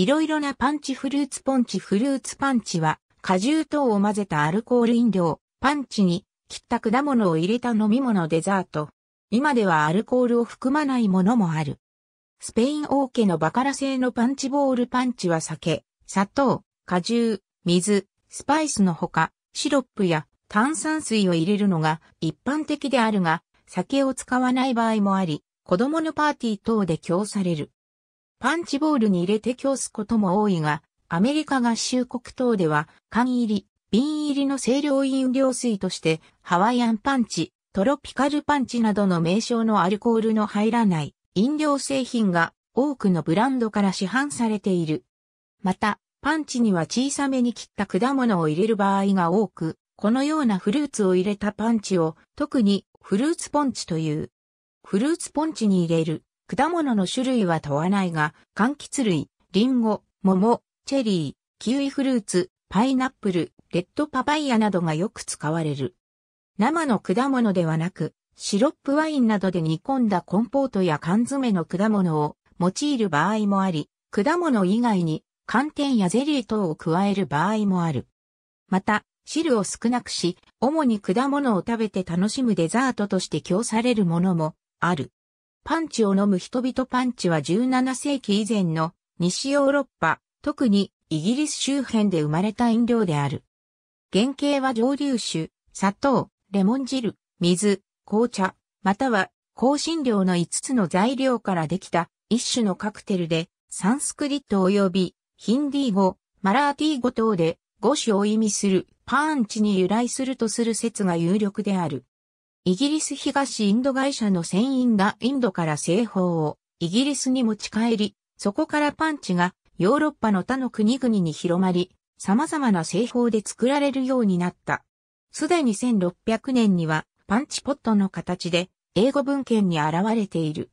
いろいろなパンチフルーツポンチフルーツパンチは、果汁等を混ぜたアルコール飲料、パンチに切った果物を入れた飲み物デザート。今ではアルコールを含まないものもある。スペイン王家のバカラ製のパンチボールパンチは酒、砂糖、果汁、水、スパイスのほか、シロップや炭酸水を入れるのが一般的であるが、酒を使わない場合もあり、子供のパーティー等で供される。パンチボールに入れて供すことも多いが、アメリカ合衆国等では、缶入り、瓶入りの清涼飲料水として、ハワイアンパンチ、トロピカルパンチなどの名称のアルコールの入らない飲料製品が多くのブランドから市販されている。また、パンチには小さめに切った果物を入れる場合が多く、このようなフルーツを入れたパンチを、特にフルーツポンチという。フルーツポンチに入れる果物の種類は問わないが、柑橘類、リンゴ、桃、チェリー、キウイフルーツ、パイナップル、レッドパパイヤなどがよく使われる。生の果物ではなく、シロップワインなどで煮込んだコンポートや缶詰の果物を用いる場合もあり、果物以外に寒天やゼリー等を加える場合もある。また、汁を少なくし、主に果物を食べて楽しむデザートとして供されるものもある。パンチを飲む人々パンチは17世紀以前の西ヨーロッパ、特にイギリス周辺で生まれた飲料である。原型は蒸留酒、砂糖、レモン汁、水、紅茶、または香辛料の5つの材料からできた一種のカクテルで、サンスクリット及びヒンディー語、マラーティー語等で語種を意味するパンチに由来するとする説が有力である。イギリス東インド会社の船員がインドから製法をイギリスに持ち帰り、そこからパンチがヨーロッパの他の国々に広まり、様々な製法で作られるようになった。すでに1600年にはパンチポットの形で英語文献に現れている。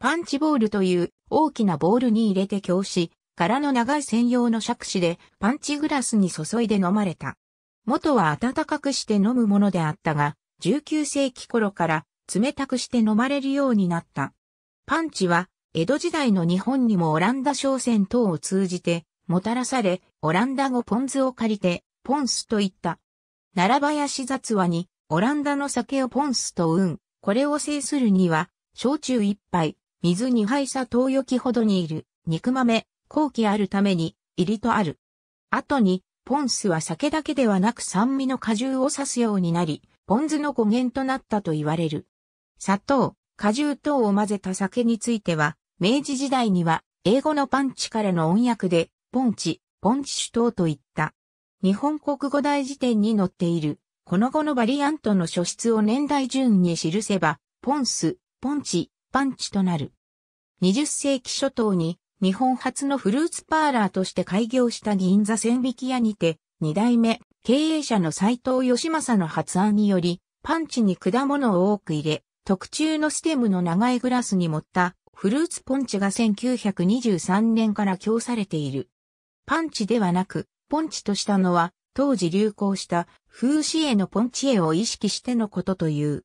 パンチボールという大きなボールに入れて教師、柄の長い専用の杓子でパンチグラスに注いで飲まれた。元は暖かくして飲むものであったが、19世紀頃から冷たくして飲まれるようになった。パンチは、江戸時代の日本にもオランダ商船等を通じて、もたらされ、オランダ語ポン酢を借りて、ポンスと言った。奈良林雑話に、オランダの酒をポンスと運、これを制するには、焼酎一杯、水二杯砂糖よきほどにいる、肉豆、後期あるために、入りとある。後に、ポンスは酒だけではなく酸味の果汁を刺すようになり、ポン酢の語源となったと言われる。砂糖、果汁等を混ぜた酒については、明治時代には英語のパンチからの音訳で、ポンチ、ポンチ酒等といった。日本国語大辞典に載っている、この語のバリアントの書出を年代順に記せば、ポンス、ポンチ、パンチとなる。20世紀初頭に日本初のフルーツパーラーとして開業した銀座千引屋にて、二代目経営者の斎藤義正の発案により、パンチに果物を多く入れ、特注のステムの長いグラスに盛ったフルーツポンチが1923年から供されている。パンチではなく、ポンチとしたのは、当時流行した風刺絵のポンチ絵を意識してのことという。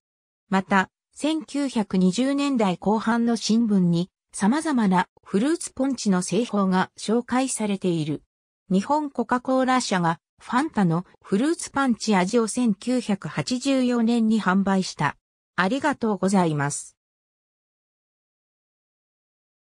また、1920年代後半の新聞に様々なフルーツポンチの製法が紹介されている。日本コカ・コーラ社がファンタのフルーツパンチ味を1984年に販売した。ありがとうございます。